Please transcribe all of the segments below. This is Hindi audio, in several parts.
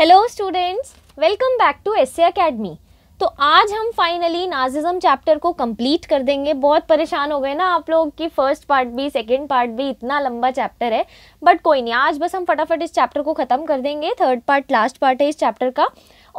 Hello students welcome back to S academy तो आज हम फाइनली नाजिज़म चैप्टर को कंप्लीट कर देंगे बहुत परेशान हो गए ना आप लोग कि फर्स्ट पार्ट भी सेकंड पार्ट भी इतना लंबा चैप्टर है बट कोई नहीं आज बस हम फटाफट इस चैप्टर को ख़त्म कर देंगे थर्ड पार्ट लास्ट पार्ट है इस चैप्टर का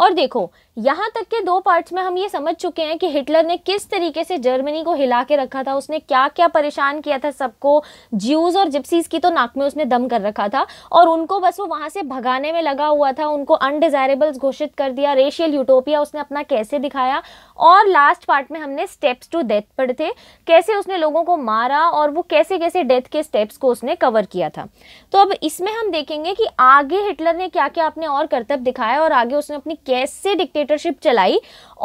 और देखो यहाँ तक के दो पार्ट्स में हम ये समझ चुके हैं कि हिटलर ने किस तरीके से जर्मनी को हिला के रखा था उसने क्या क्या परेशान किया था सबको ज्यूज और जिप्सीज की तो नाक में उसने दम कर रखा था और उनको बस वो वहाँ से भगाने में लगा हुआ था उनको अनडिजायरेबल्स घोषित कर दिया रेशियल यूटोपिया उसने अपना कैसे दिखाया और लास्ट पार्ट में हमने स्टेप्स टू डेथ पढ़े थे कैसे उसने लोगों को मारा और वो कैसे कैसे डेथ के स्टेप्स को उसने कवर किया था तो अब इसमें हम देखेंगे कि आगे हिटलर ने क्या क्या अपने और कर्तव्य दिखाया और आगे उसने अपनी कैसे डिक्टेट डिक्टेटरशिप चलाई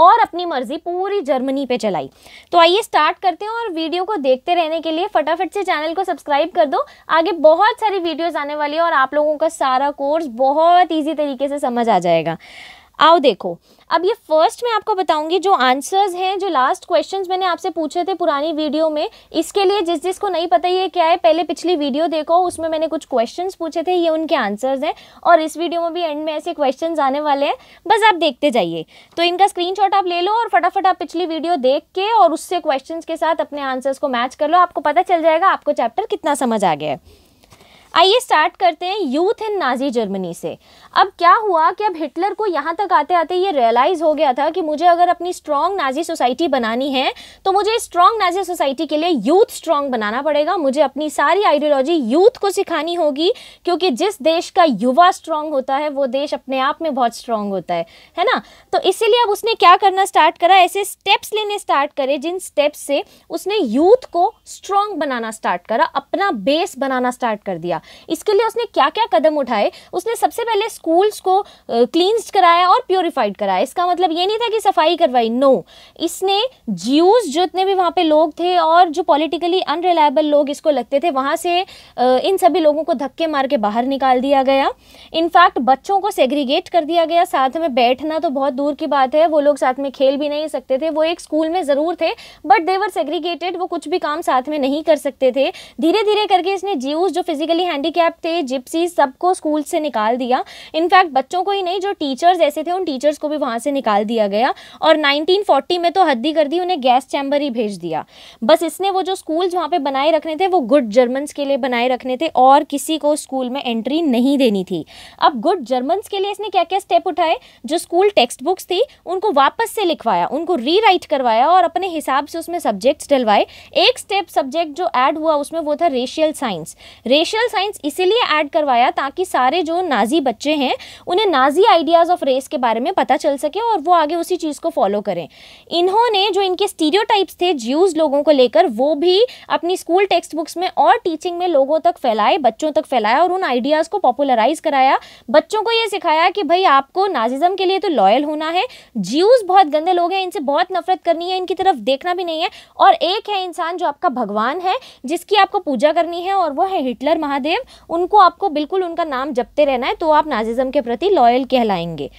और अपनी मर्जी पूरी जर्मनी पे चलाई तो आइए स्टार्ट करते हैं और वीडियो को देखते रहने के लिए फटाफट से चैनल को सब्सक्राइब कर दो आगे बहुत सारी वीडियोज़ आने वाली है और आप लोगों का सारा कोर्स बहुत ईजी तरीके से समझ आ जाएगा आओ देखो अब ये फर्स्ट मैं आपको बताऊंगी जो आंसर्स हैं जो लास्ट क्वेश्चंस मैंने आपसे पूछे थे पुरानी वीडियो में इसके लिए जिस जिस को नहीं पता ये क्या है पहले पिछली वीडियो देखो उसमें मैंने कुछ क्वेश्चंस पूछे थे ये उनके आंसर्स हैं और इस वीडियो में भी एंड में ऐसे क्वेश्चन आने वाले हैं बस आप देखते जाइए तो इनका स्क्रीन आप ले लो और फटाफट आप पिछली वीडियो देख के और उससे क्वेश्चन के साथ अपने आंसर्स को मैच कर लो आपको पता चल जाएगा आपको चैप्टर कितना समझ आ गया है आइए स्टार्ट करते हैं यूथ इन नाजी जर्मनी से अब क्या हुआ कि अब हिटलर को यहाँ तक आते आते ये रियलाइज़ हो गया था कि मुझे अगर अपनी स्ट्रॉन्ग नाजी सोसाइटी बनानी है तो मुझे स्ट्रॉन्ग नाजी सोसाइटी के लिए यूथ स्ट्रॉन्ग बनाना पड़ेगा मुझे अपनी सारी आइडियोलॉजी यूथ को सिखानी होगी क्योंकि जिस देश का युवा स्ट्रांग होता है वो देश अपने आप में बहुत स्ट्रांग होता है है ना तो इसीलिए अब उसने क्या करना स्टार्ट करा ऐसे स्टेप्स लेने स्टार्ट करे जिन स्टेप्स से उसने यूथ को स्ट्रांग बनाना स्टार्ट करा अपना बेस बनाना स्टार्ट कर दिया इसके लिए उसने क्या क्या कदम उठाए उसने सबसे पहले स्कूल्स को क्लींस्ड कराया और प्योरीफाइड कराया इसका मतलब ये नहीं था कि सफाई करवाई नो इसने ज्यूज जितने भी वहाँ पे लोग थे और जो पॉलिटिकली अनरिलायबल लोग इसको लगते थे वहाँ से इन सभी लोगों को धक्के मार के बाहर निकाल दिया गया इनफैक्ट बच्चों को सेग्रीगेट कर दिया गया साथ में बैठना तो बहुत दूर की बात है वो लोग साथ में खेल भी नहीं सकते थे वो एक स्कूल में ज़रूर थे बट देवर सेग्रीगेटेड वो कुछ भी काम साथ में नहीं कर सकते थे धीरे धीरे करके इसने जीव जो फिजिकली हैंडीकैप थे जिप्सी सबको स्कूल से निकाल दिया इनफैक्ट बच्चों को ही नहीं जो टीचर्स ऐसे थे उन टीचर्स को भी वहाँ से निकाल दिया गया और 1940 में तो हद्दी कर दी उन्हें गैस चैम्बर ही भेज दिया बस इसने वो जो स्कूल्स वहाँ पे बनाए रखने थे वो गुड जर्मन्स के लिए बनाए रखने थे और किसी को स्कूल में एंट्री नहीं देनी थी अब गुड जर्मन्स के लिए इसने क्या क्या स्टेप उठाए जो स्कूल टेक्स्ट बुक्स थी उनको वापस से लिखवाया उनको रीराइट करवाया और अपने हिसाब से उसमें सब्जेक्ट्स डलवाए एक स्टेप सब्जेक्ट जो ऐड हुआ उसमें वो था रेशियल साइंस रेशियल साइंस इसीलिए ऐड करवाया ताकि सारे जो नाजी बच्चे हैं हैं उन्हें नाजी आइडियाज़ ऑफ रेस के बारे में पता चल सके और वो आगे उसी चीज़ को फॉलो करें इन्होंने जो इनके स्टीरियो थे ज्यूज़ लोगों को लेकर वो भी अपनी स्कूल टेक्स्ट बुक्स में और टीचिंग में लोगों तक फैलाए बच्चों तक फैलाया और उन आइडियाज़ को पॉपुलराइज कराया बच्चों को ये सिखाया कि भाई आपको नाजिज़म के लिए तो लॉयल होना है ज्यूज़ बहुत गंदे लोग हैं इनसे बहुत नफरत करनी है इनकी तरफ देखना भी नहीं है और एक है इंसान जो आपका भगवान है जिसकी आपको पूजा करनी है और वो है हिटलर महादेव उनको आपको बिल्कुल उनका नाम जपते रहना है तो आप नाजिज नाजिज़म के प्रति लॉयल कहलाएंगे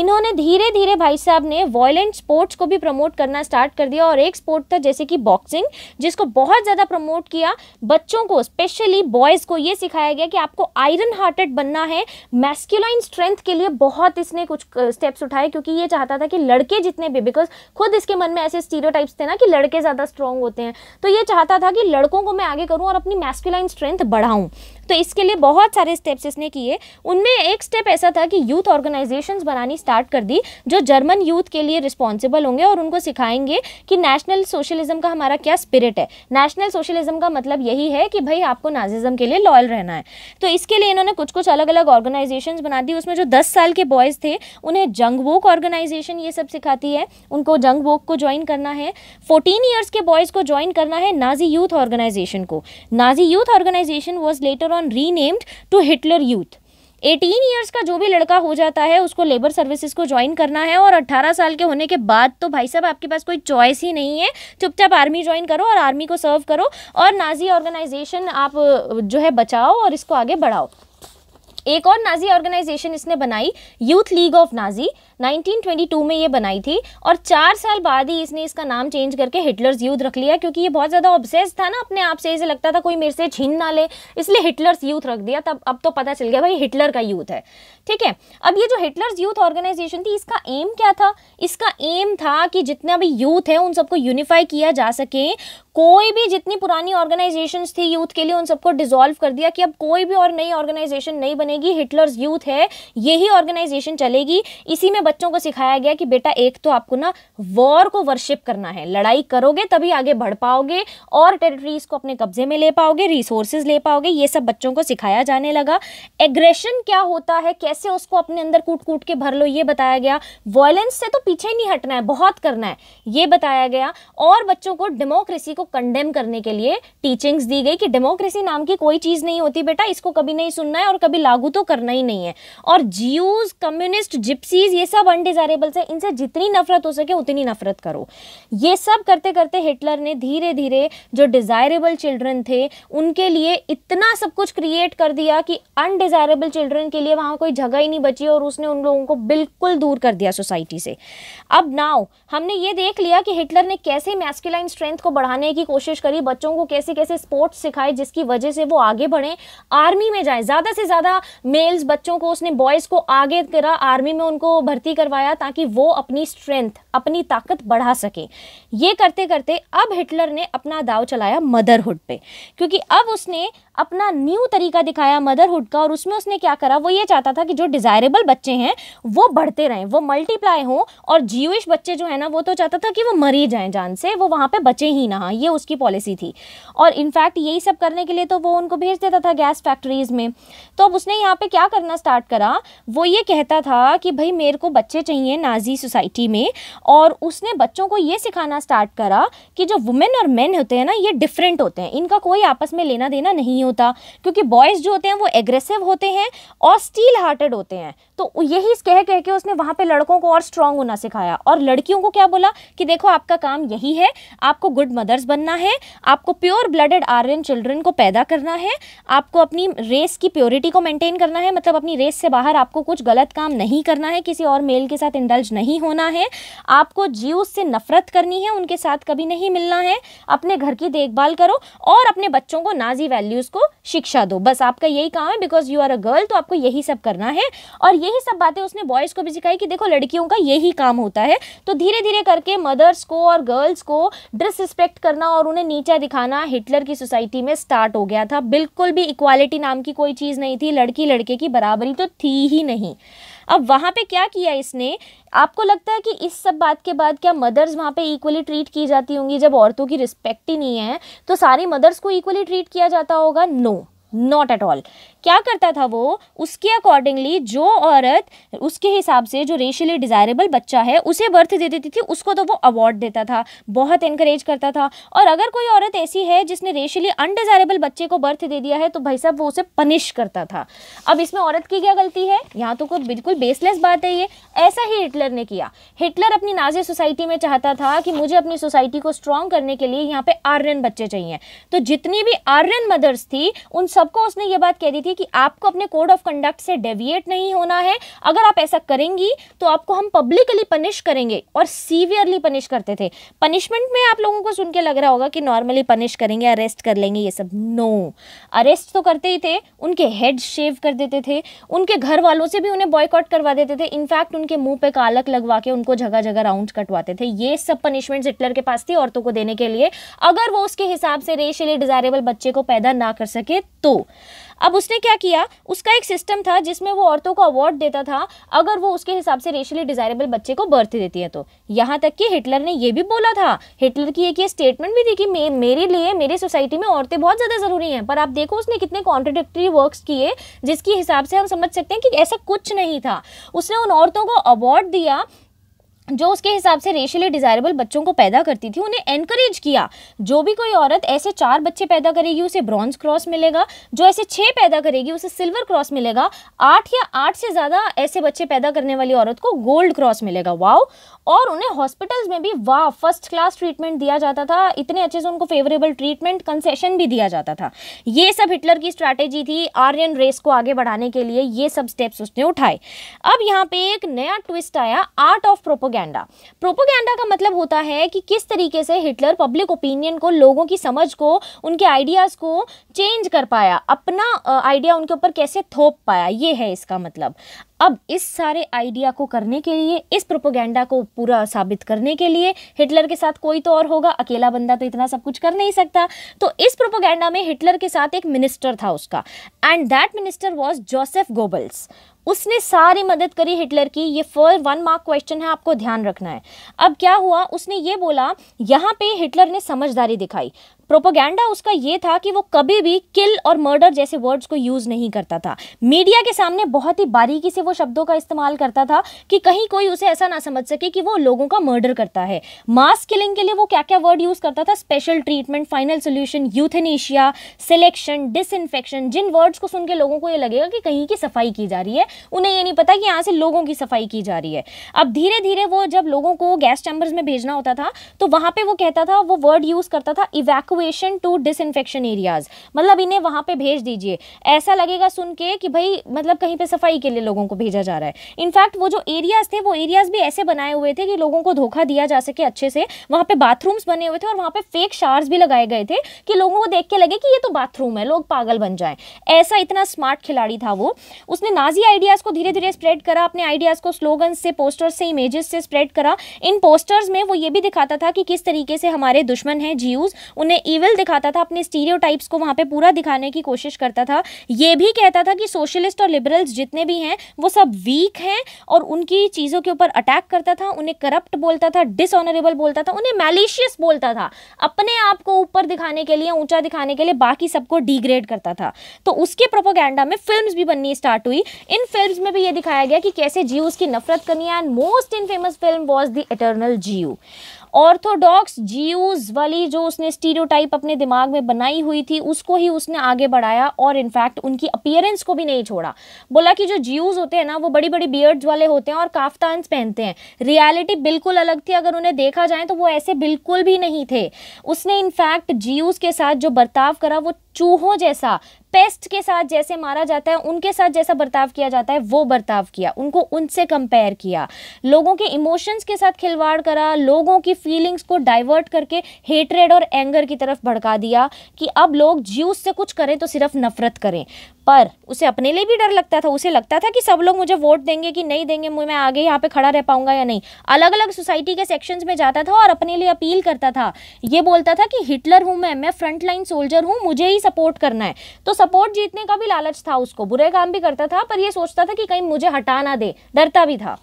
इन्होंने धीरे धीरे भाई साहब ने वॉयलेंट स्पोर्ट्स को भी प्रमोट करना स्टार्ट कर दिया और एक स्पोर्ट था जैसे कि बॉक्सिंग जिसको बहुत ज़्यादा प्रमोट किया बच्चों को स्पेशली बॉयज़ को ये सिखाया गया कि आपको आयरन हार्टेड बनना है मैस्कुलाइन स्ट्रेंथ के लिए बहुत इसने कुछ स्टेप्स उठाए क्योंकि ये चाहता था कि लड़के जितने भी बिकॉज खुद इसके मन में ऐसे स्टीरो थे ना कि लड़के ज़्यादा स्ट्रांग होते हैं तो ये चाहता था कि लड़कों को मैं आगे करूँ और अपनी मैस्कुलाइन स्ट्रेंथ बढ़ाऊँ तो इसके लिए बहुत सारे स्टेप्स इसने किए उनमें एक स्टेप ऐसा था कि यूथ ऑर्गेनाइजेशन बनानी स्टार्ट कर दी जो जर्मन यूथ के लिए रिस्पॉन्सिबल होंगे और उनको सिखाएंगे कि नेशनल सोशलिज्म का हमारा क्या स्पिरिट है नेशनल सोशलिज्म का मतलब यही है कि भाई आपको नाजिज्म के लिए लॉयल रहना है तो इसके लिए इन्होंने कुछ कुछ अलग अलग ऑर्गेनाइजेशन बना दी उसमें जो दस साल के बॉयज़ थे उन्हें जंग वोक ऑर्गेनाइजेशन ये सब सिखाती है उनको जंग वोक को ज्वाइन करना है फोर्टीन ईयर्स के बॉयज़ को ज्वाइन करना है नाजी यूथ ऑर्गेनाइजेशन को Nazi youth organisation was later on renamed to Hitler youth eighteen years का जो भी लड़का हो जाता है उसको लेबर सर्विसेज को ज्वाइन करना है और अट्ठारह साल के होने के बाद तो भाई साहब आपके पास कोई चॉइस ही नहीं है चुपचाप आर्मी ज्वाइन करो और आर्मी को सर्व करो और नाजी ऑर्गेनाइजेशन आप जो है बचाओ और इसको आगे बढ़ाओ एक और नाजी ऑर्गेनाइजेशन इसने बनाई यूथ लीग ऑफ नाजी 1922 में ये बनाई थी और चार साल बाद ही इसने इसका नाम चेंज करके हिटलर्स यूथ रख लिया क्योंकि ये बहुत ज़्यादा ऑब्सेस था ना अपने आप से इसे लगता था कोई मेरे से छीन ना ले इसलिए हिटलर्स यूथ रख दिया तब अब तो पता चल गया भाई हिटलर का यूथ है ठीक है अब ये जो हिटलर्स यूथ ऑर्गेनाइजेशन थी इसका एम क्या था इसका एम था कि जितना भी यूथ है उन सबको यूनिफाई किया जा सके कोई भी जितनी पुरानी ऑर्गेनाइजेशंस थी यूथ के लिए उन सबको डिसॉल्व कर दिया कि अब कोई भी और नई ऑर्गेनाइजेशन नहीं बनेगी हिटलर्स यूथ है यही ऑर्गेनाइजेशन चलेगी इसी में बच्चों को सिखाया गया कि बेटा एक तो आपको ना वॉर को वर्शिप करना है लड़ाई करोगे तभी आगे बढ़ पाओगे और टेरिटरीज को अपने कब्जे में ले पाओगे रिसोर्सेज ले पाओगे ये सब बच्चों को सिखाया जाने लगा एग्रेशन क्या होता है कैसे उसको अपने अंदर कूट कूट के भर लो ये बताया गया वॉयलेंस से तो पीछे नहीं हटना है बहुत करना है ये बताया गया और बच्चों को डेमोक्रेसी को कंडेम करने के लिए टीचिंग्स दी गई कि डेमोक्रेसी नाम की कोई चीज़ नहीं होती बेटा इसको कभी नहीं सुनना है और कभी लागू तो करना ही नहीं है और जियूज कम्युनिस्ट जिप्सीज ये सब अनडिजायरेबल्स है इनसे जितनी नफरत हो सके उतनी नफरत करो ये सब करते करते हिटलर ने धीरे धीरे जो डिज़ायरेबल चिल्ड्रन थे उनके लिए इतना सब कुछ क्रिएट कर दिया कि अनडिज़ायरेबल चिल्ड्रन के लिए वहाँ कोई जगह ही नहीं बची और उसने उन लोगों को बिल्कुल दूर कर दिया सोसाइटी से अब नाउ हमने ये देख लिया कि हिटलर ने कैसे मैस्कुलाइन स्ट्रेंथ को बढ़ाने की कोशिश करी बच्चों को कैसे कैसे स्पोर्ट्स सिखाए जिसकी वजह से वो आगे बढ़े आर्मी में जाए ज़्यादा से ज़्यादा मेल्स बच्चों को उसने बॉयज़ को आगे करा आर्मी में उनको भर्ती भर्ती करवाया ताकि वो अपनी स्ट्रेंथ अपनी ताकत बढ़ा सकें ये करते करते अब हिटलर ने अपना दाव चलाया मदरहुड पे क्योंकि अब उसने अपना न्यू तरीका दिखाया मदरहुड का और उसमें उसने क्या करा वो ये चाहता था कि जो डिज़ायरेबल बच्चे हैं वो बढ़ते रहें वो मल्टीप्लाई हों और जीविश बच्चे जो है ना वो तो चाहता था कि वो मरी जाएं जान से वो वहाँ पे बचे ही ना हाँ, ये उसकी पॉलिसी थी और इनफैक्ट यही सब करने के लिए तो वो उनको भेज देता था गैस फैक्ट्रीज़ में तो अब उसने यहाँ पर क्या करना स्टार्ट करा वो ये कहता था कि भाई मेरे को बच्चे चाहिए नाजी सोसाइटी में और उसने बच्चों को ये सिखाना स्टार्ट करा कि जो वुमेन और मेन होते हैं ना ये डिफरेंट होते हैं इनका कोई आपस में लेना देना नहीं नहीं होता क्योंकि बॉयज़ जो होते हैं वो एग्रेसिव होते हैं और स्टील हार्टेड होते हैं तो यही कह कह के उसने वहाँ पे लड़कों को और स्ट्रांग होना सिखाया और लड़कियों को क्या बोला कि देखो आपका काम यही है आपको गुड मदर्स बनना है आपको प्योर ब्लडेड आर्यन चिल्ड्रन को पैदा करना है आपको अपनी रेस की प्योरिटी को मेंटेन करना है मतलब अपनी रेस से बाहर आपको कुछ गलत काम नहीं करना है किसी और मेल के साथ इंडल्ज नहीं होना है आपको जीव से नफरत करनी है उनके साथ कभी नहीं मिलना है अपने घर की देखभाल करो और अपने बच्चों को नाजी वैल्यूज़ को शिक्षा दो बस आपका यही काम है because you are a girl तो आपको यही सब करना है और यही सब बातें उसने बॉयज़ को भी सिखाई कि देखो लड़कियों का यही काम होता है तो धीरे धीरे करके मदर्स को और गर्ल्स को डिसरिस्पेक्ट करना और उन्हें नीचा दिखाना हिटलर की सोसाइटी में स्टार्ट हो गया था बिल्कुल भी इक्वालिटी नाम की कोई चीज़ नहीं थी लड़की लड़के की बराबरी तो थी ही नहीं अब वहाँ पे क्या किया इसने आपको लगता है कि इस सब बात के बाद क्या मदर्स वहाँ पे इक्वली ट्रीट की जाती होंगी जब औरतों की रिस्पेक्ट ही नहीं है तो सारी मदर्स को इक्वली ट्रीट किया जाता होगा नो नॉट एट ऑल क्या करता था वो उसके अकॉर्डिंगली जो औरत उसके हिसाब से जो रेशियली डिज़ायरेबल बच्चा है उसे बर्थ दे देती थी उसको तो वो अवार्ड देता था बहुत इंकरेज करता था और अगर कोई औरत ऐसी है जिसने रेशियली अनडिज़ायरेबल बच्चे को बर्थ दे दिया है तो भाई साहब वो उसे पनिश करता था अब इसमें औरत की क्या गलती है यहाँ तो कोई बिल्कुल बेसलेस बात है ये ऐसा ही हिटलर ने किया हिटलर अपनी नाजे सोसाइटी में चाहता था कि मुझे अपनी सोसाइटी को स्ट्रांग करने के लिए यहाँ पर आर्यन बच्चे चाहिए तो जितनी भी आर्यन मदर्स थी उन सबको उसने ये बात कह दी थी चाहिए कि आपको अपने कोड ऑफ कंडक्ट से डेविएट नहीं होना है अगर आप ऐसा करेंगी तो आपको हम पब्लिकली पनिश करेंगे और सीवियरली पनिश करते थे पनिशमेंट में आप लोगों को सुन के लग रहा होगा कि नॉर्मली पनिश करेंगे अरेस्ट कर लेंगे ये सब नो no. अरेस्ट तो करते ही थे उनके हेड शेव कर देते थे उनके घर वालों से भी उन्हें बॉयकॉट करवा देते थे इनफैक्ट उनके मुंह पे कालक लगवा के उनको जगह जगह राउंड कटवाते थे ये सब पनिशमेंट हिटलर के पास थी औरतों को देने के लिए अगर वो उसके हिसाब से रेशियली डिजायरेबल बच्चे को पैदा ना कर सके तो अब उसने क्या किया उसका एक सिस्टम था जिसमें वो औरतों को अवार्ड देता था अगर वो उसके हिसाब से रेशली डिजायरेबल बच्चे को बर्थ देती है तो यहाँ तक कि हिटलर ने ये भी बोला था हिटलर की एक ये स्टेटमेंट भी थी कि मे, मेरे लिए मेरे सोसाइटी में औरतें बहुत ज़्यादा ज़रूरी हैं पर आप देखो उसने कितने कॉन्ट्रोडिक्टी वर्क किए जिसके हिसाब से हम समझ सकते हैं कि ऐसा कुछ नहीं था उसने उन औरतों को अवार्ड दिया जो उसके हिसाब से रेशली डिज़ायरेबल बच्चों को पैदा करती थी उन्हें एनकरेज किया जो भी कोई औरत ऐसे चार बच्चे पैदा करेगी उसे ब्रॉन्ज क्रॉस मिलेगा जो ऐसे छः पैदा करेगी उसे सिल्वर क्रॉस मिलेगा आठ या आठ से ज़्यादा ऐसे बच्चे पैदा करने वाली औरत को गोल्ड क्रॉस मिलेगा वाओ और उन्हें हॉस्पिटल्स में भी वाह फर्स्ट क्लास ट्रीटमेंट दिया जाता था इतने अच्छे से उनको फेवरेबल ट्रीटमेंट कंसेशन भी दिया जाता था ये सब हिटलर की स्ट्रैटेजी थी आर्यन रेस को आगे बढ़ाने के लिए ये सब स्टेप्स उसने उठाए अब यहाँ पे एक नया ट्विस्ट आया art of propag propaganda propaganda का मतलब होता है कि किस तरीके से हिटलर पब्लिक ओपिनियन को लोगों की समझ को उनके आइडियाज़ को चेंज कर पाया अपना आइडिया उनके ऊपर कैसे थोप पाया ये है इसका मतलब अब इस सारे आइडिया को करने के लिए इस प्रोपोगेंडा को पूरा साबित करने के लिए हिटलर के साथ कोई तो और होगा अकेला बंदा तो इतना सब कुछ कर नहीं सकता तो इस प्रोपोगेंडा में हिटलर के साथ एक मिनिस्टर था उसका and that minister was Joseph Goebbels उसने सारी मदद करी हिटलर की ये फॉर वन मार्क क्वेश्चन है आपको ध्यान रखना है अब क्या हुआ उसने ये बोला यहाँ पे हिटलर ने समझदारी दिखाई प्रोपोगेंडा उसका ये था कि वो कभी भी किल और मर्डर जैसे वर्ड्स को यूज़ नहीं करता था मीडिया के सामने बहुत ही बारीकी से वो शब्दों का इस्तेमाल करता था कि कहीं कोई उसे ऐसा ना समझ सके कि वो लोगों का मर्डर करता है मास किलिंग के लिए वो क्या क्या वर्ड यूज़ करता था special treatment final solution euthanasia selection disinfection जिन वर्ड्स को सुन के लोगों को ये लगेगा कि कहीं की सफाई की जा रही है उन्हें ये नहीं पता कि यहाँ से लोगों की सफाई की जा रही है अब धीरे धीरे वो जब लोगों को गैस चैम्बर्स में भेजना होता था तो वहाँ पर वो कहता था वो वर्ड यूज़ करता था evac evacuation to disinfection areas मतलब इन्हें वहाँ पे भेज दीजिए ऐसा लगेगा सुन के कि भाई मतलब कहीं पे सफाई के लिए लोगों को भेजा जा रहा है इनफैक्ट वो जो एरियाज थे वो एरियाज भी ऐसे बनाए हुए थे कि लोगों को धोखा दिया जा सके अच्छे से वहाँ पे बाथरूम्स बने हुए थे और वहाँ पे फेक शार्स भी लगाए गए थे कि लोगों को देख के लगे कि ये तो बाथरूम है लोग पागल बन जाए ऐसा इतना स्मार्ट खिलाड़ी था वो उसने नाजी आइडियाज़ को धीरे धीरे स्प्रेड करा अपने आइडियाज़ को स्लोगन से पोस्टर्स से इमेजेस से स्प्रेड करा इन पोस्टर्स में वो ये भी दिखाता था कि किस तरीके से हमारे दुश्मन हैं जीव उन्हें ईविल दिखाता था अपने स्टीरियो को वहाँ पे पूरा दिखाने की कोशिश करता था ये भी कहता था कि सोशलिस्ट और लिबरल्स जितने भी हैं वो सब वीक हैं और उनकी चीज़ों के ऊपर अटैक करता था उन्हें करप्ट बोलता था डिसऑनरेबल बोलता था उन्हें मैलिशियस बोलता था अपने आप को ऊपर दिखाने के लिए ऊंचा दिखाने के लिए बाकी सबको डिग्रेड करता था तो उसके प्रोपोगेंडा में फिल्म भी बननी स्टार्ट हुई इन फिल्म में भी ये दिखाया गया कि कैसे जीव उसकी नफरत करनी and most infamous film was the eternal Jew orthodox Jew वाली जो उसने स्टीरियोटाइप अपने दिमाग में बनाई हुई थी उसको ही उसने आगे बढ़ाया और इनफैक्ट उनकी अपियरेंस को भी नहीं छोड़ा बोला कि जो जीव होते हैं ना वो बड़ी बड़ी बियर्ड्स वाले होते हैं और काफ्तान्स पहनते हैं रियलिटी बिल्कुल अलग थी अगर उन्हें देखा जाए तो वो ऐसे बिल्कुल भी नहीं थे उसने इनफैक्ट जीव के साथ जो बर्ताव करा वो चूहों जैसा पेस्ट के साथ जैसे मारा जाता है उनके साथ जैसा बर्ताव किया जाता है वो बर्ताव किया उनको उनसे कंपेयर किया लोगों के इमोशंस के साथ खिलवाड़ करा लोगों की फीलिंग्स को डाइवर्ट करके हेटरेड और एंगर की तरफ भड़का दिया कि अब लोग ज्यूस से कुछ करें तो सिर्फ नफरत करें पर उसे अपने लिए भी डर लगता था उसे लगता था कि सब लोग मुझे वोट देंगे कि नहीं देंगे मैं आगे यहाँ पे खड़ा रह पाऊंगा या नहीं अलग अलग सोसाइटी के सेक्शन में जाता था और अपने लिए अपील करता था ये बोलता था कि हिटलर हूँ मैं मैं फ्रंट लाइन सोल्जर हूँ मुझे ही सपोर्ट करना है तो सपोर्ट जीतने का भी लालच था उसको बुरे काम भी करता था पर यह सोचता था कि कहीं मुझे हटा ना दे डरता भी था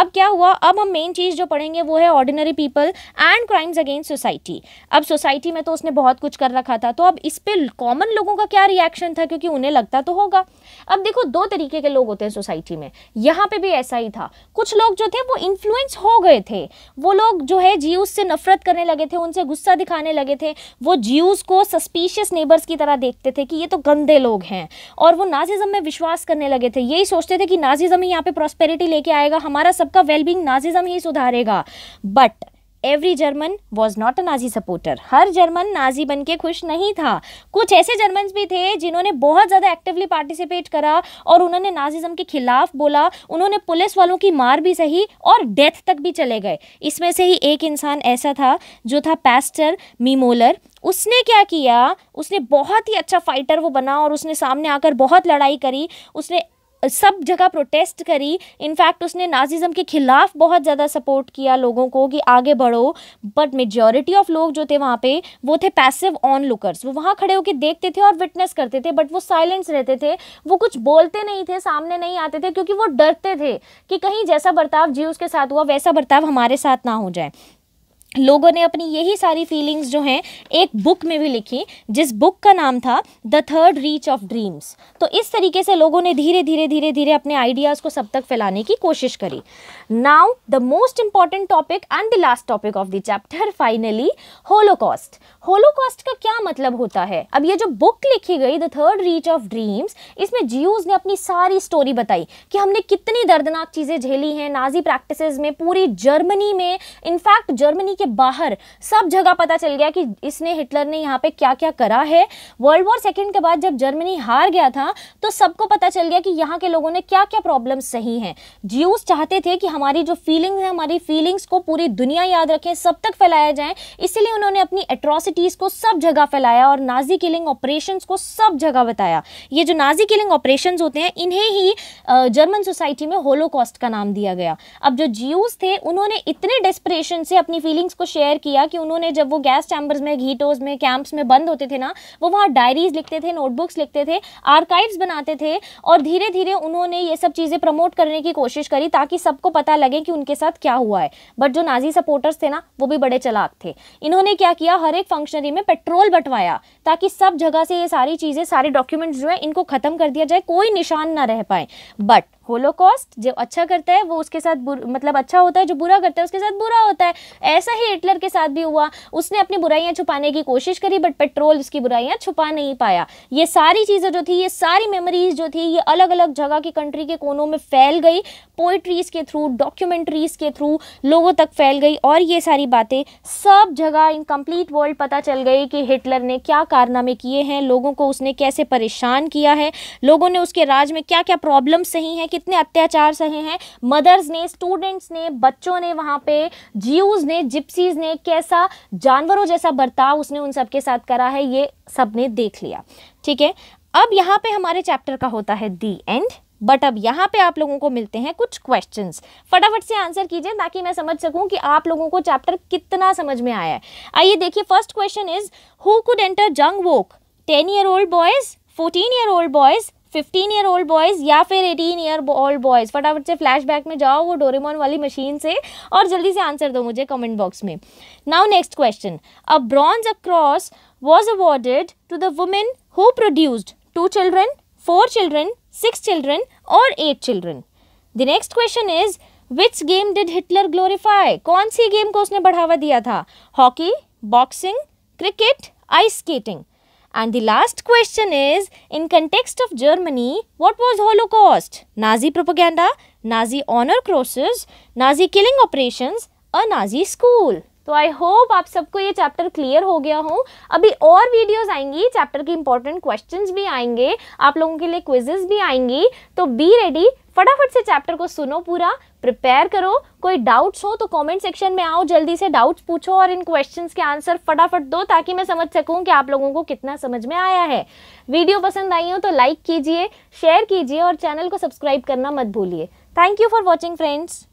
अब क्या हुआ अब हम मेन चीज़ जो पढ़ेंगे वो है ordinary people and crimes against society अब सोसाइटी में तो उसने बहुत कुछ कर रखा था तो अब इस पर कॉमन लोगों का क्या रिएक्शन था क्योंकि उन्हें लगता तो होगा अब देखो दो तरीके के लोग होते हैं सोसाइटी में यहाँ पे भी ऐसा ही था कुछ लोग जो थे वो इन्फ्लुएंस हो गए थे वो लोग जो है जीव से नफरत करने लगे थे उनसे गुस्सा दिखाने लगे थे वो जीव को सस्पिशियस नेबर्स की तरह देखते थे कि ये तो गंदे लोग हैं और वो नाजिज़म में विश्वास करने लगे थे यही सोचते थे कि नाजिज़म ही यहाँ पे प्रॉस्पेरिटी लेके आएगा हमारा सबका वेलबींग नाजिज़म ही सुधारेगा but every German was not a Nazi supporter हर जर्मन नाजी बन के खुश नहीं था कुछ ऐसे जर्मन भी थे जिन्होंने बहुत ज़्यादा एक्टिवली पार्टिसिपेट करा और उन्होंने नाजीज़म के खिलाफ बोला उन्होंने पुलिस वालों की मार भी सही और डेथ तक भी चले गए इसमें से ही एक इंसान ऐसा था जो था पैस्टर मीमोलर उसने क्या किया उसने बहुत ही अच्छा फाइटर वो बना और उसने सामने आकर बहुत लड़ाई करी उसने सब जगह प्रोटेस्ट करी इनफैक्ट उसने नाजिज़म के ख़िलाफ़ बहुत ज़्यादा सपोर्ट किया लोगों को कि आगे बढ़ो बट मेजॉरिटी ऑफ लोग जो थे वहाँ पे वो थे पैसिव ऑन लुकर्स वो वहाँ खड़े होकर देखते थे और विटनेस करते थे बट वो साइलेंस रहते थे वो कुछ बोलते नहीं थे सामने नहीं आते थे क्योंकि वो डरते थे कि कहीं जैसा बर्ताव जी उसके साथ हुआ वैसा बर्ताव हमारे साथ ना हो जाए लोगों ने अपनी यही सारी फीलिंग्स जो हैं एक बुक में भी लिखी जिस बुक का नाम था the Third Reich of Dreams तो इस तरीके से लोगों ने धीरे धीरे धीरे धीरे अपने आइडियाज़ को सब तक फैलाने की कोशिश करी now the most important topic and the last topic of the chapter finally Holocaust Holocaust का क्या मतलब होता है अब ये जो बुक लिखी गई the Third Reich of Dreams इसमें जियूज ने अपनी सारी स्टोरी बताई कि हमने कितनी दर्दनाक चीज़ें झेली हैं नाजी प्रैक्टिस में पूरी जर्मनी में इनफैक्ट जर्मनी के बाहर सब जगह पता चल गया कि इसने हिटलर ने यहाँ पे क्या क्या करा है वर्ल्ड वॉर सेकेंड के बाद जब जर्मनी हार गया था तो सबको पता चल गया कि यहाँ के लोगों ने क्या क्या प्रॉब्लम सही हैं ज्यूज चाहते थे कि हमारी जो फीलिंग्स हैं हमारी फीलिंग्स को पूरी दुनिया याद रखें सब तक फैलाया जाए इसीलिए उन्होंने अपनी एट्रॉसिटीज़ को सब जगह फैलाया और नाजी किलिंग ऑपरेशन को सब जगह बताया ये जो नाजी किलिंग ऑपरेशन होते हैं इन्हें ही जर्मन सोसाइटी में होलोकॉस्ट का नाम दिया गया अब जो ज्यूज थे उन्होंने इतने डेस्परेशन से अपनी फीलिंग्स एक्सपीरियंस को शेयर किया कि उन्होंने जब वो गैस चैम्बर्स में घीटोज में कैंप्स में बंद होते थे ना वो वहाँ डायरीज लिखते थे नोटबुक्स लिखते थे आर्काइव्स बनाते थे और धीरे धीरे उन्होंने ये सब चीज़ें प्रमोट करने की कोशिश करी ताकि सबको पता लगे कि उनके साथ क्या हुआ है बट जो नाजी सपोर्टर्स थे ना वो भी बड़े चलाक थे इन्होंने क्या किया हर एक फंक्शनरी में पेट्रोल बंटवाया ताकि सब जगह से ये सारी चीज़ें सारे डॉक्यूमेंट्स जो है इनको ख़त्म कर दिया जाए कोई निशान ना रह पाए बट होलोकॉस्ट जो अच्छा करता है वो उसके साथ मतलब अच्छा होता है जो बुरा करता है उसके साथ बुरा होता है ऐसा ही हिटलर के साथ भी हुआ उसने अपनी बुराइयाँ छुपाने की कोशिश करी बट पेट्रोल उसकी बुराइयाँ छुपा नहीं पाया ये सारी चीज़ें जो थी ये सारी मेमोरीज जो थी ये अलग अलग जगह की कंट्री के कोनों में फैल गई पोइट्रीज़ के थ्रू डॉक्यूमेंट्रीज़ के थ्रू लोगों तक फैल गई और ये सारी बातें सब जगह इन कंप्लीट वर्ल्ड पता चल गई कि हिटलर ने क्या कारनामे किए हैं लोगों को उसने कैसे परेशान किया है लोगों ने उसके राज में क्या क्या प्रॉब्लम सही हैं कितने अत्याचार सहे हैं मदर्स ने स्टूडेंट्स ने बच्चों ने वहाँ पे जीव्स ने जिप्सीज ने कैसा जानवरों जैसा बर्ताव उसने उन सबके साथ करा है ये सब ने देख लिया ठीक है अब यहाँ पे हमारे चैप्टर का होता है दी एंड बट अब यहाँ पे आप लोगों को मिलते हैं कुछ क्वेश्चंस फटाफट से आंसर कीजिए ताकि मैं समझ सकूँ कि आप लोगों को चैप्टर कितना समझ में आया है आइए देखिए first question is who could enter Jungvolk ten year old boys fourteen year old boys fifteen year old boys या फिर एटीन ईयर ओल्ड बॉयज़ फटाफट से बैक में जाओ वो डोरेमोन वाली मशीन से और जल्दी से आंसर दो मुझे कमेंट बॉक्स में now next question a bronze across was awarded to the women who produced two children four children six children और eight children the next question is which game did Hitler glorify कौन सी गेम को उसने बढ़ावा दिया था hockey boxing cricket ice skating And the last question is, in context of Germany, what was Holocaust? Nazi propaganda, Nazi honor crosses, Nazi killing operations, a Nazi school. तो आई होप आप सबको ये चैप्टर क्लियर हो गया हो अभी और वीडियोस आएंगी चैप्टर के इंपॉर्टेंट क्वेश्चंस भी आएंगे आप लोगों के लिए क्विजेस भी आएंगी तो बी रेडी फटाफट से चैप्टर को सुनो पूरा प्रिपेयर करो कोई डाउट्स हो तो कमेंट सेक्शन में आओ जल्दी से डाउट्स पूछो और इन क्वेश्चंस के आंसर फटाफट दो ताकि मैं समझ सकूं कि आप लोगों को कितना समझ में आया है वीडियो पसंद आई हो तो लाइक कीजिए शेयर कीजिए और चैनल को सब्सक्राइब करना मत भूलिए thank you for watching friends